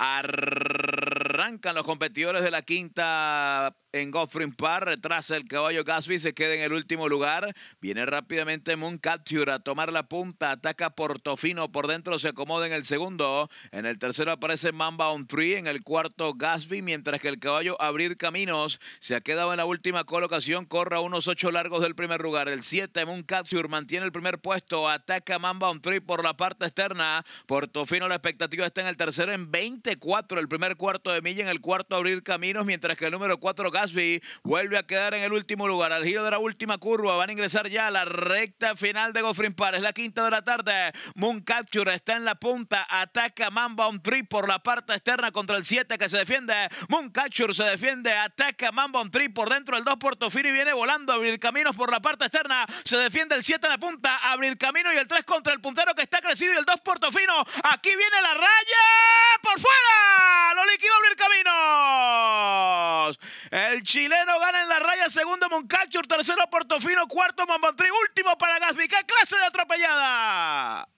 Arrancan los competidores de la quinta en Goffrin Park, retrasa el caballo Gasby, se queda en el último lugar. Viene rápidamente Moon Capture a tomar la punta, ataca Portofino, por dentro se acomoda en el segundo. En el tercero aparece Mamba on Free, en el cuarto Gasby, mientras que el caballo Abrir Caminos se ha quedado en la última colocación, a unos ocho largos del primer lugar. El siete Moon Capture mantiene el primer puesto, ataca Mamba on Tree por la parte externa. Portofino, la expectativa está en el tercero en 24, el primer cuarto de milla, en el cuarto Abrir Caminos, mientras que el número 4 Gasby vuelve a quedar en el último lugar. Al giro de la última curva van a ingresar ya a la recta final de Goffrin Park Es la quinta de la tarde. Moon Capture está en la punta. Ataca Mamba on Tree por la parte externa contra el 7 que se defiende. Moon se defiende. Ataca Mamba on Tree por dentro. del 2 y viene volando. Abrir caminos por la parte externa. Se defiende el 7 en la punta. Abrir camino y el 3 contra el puntero que está crecido. Y el 2 Portofino. Aquí viene la raya. ¡Por fuera! El chileno gana en la raya, segundo Moncachur, tercero Portofino, cuarto Mamontri último para Gasby. ¿Qué clase de atropellada?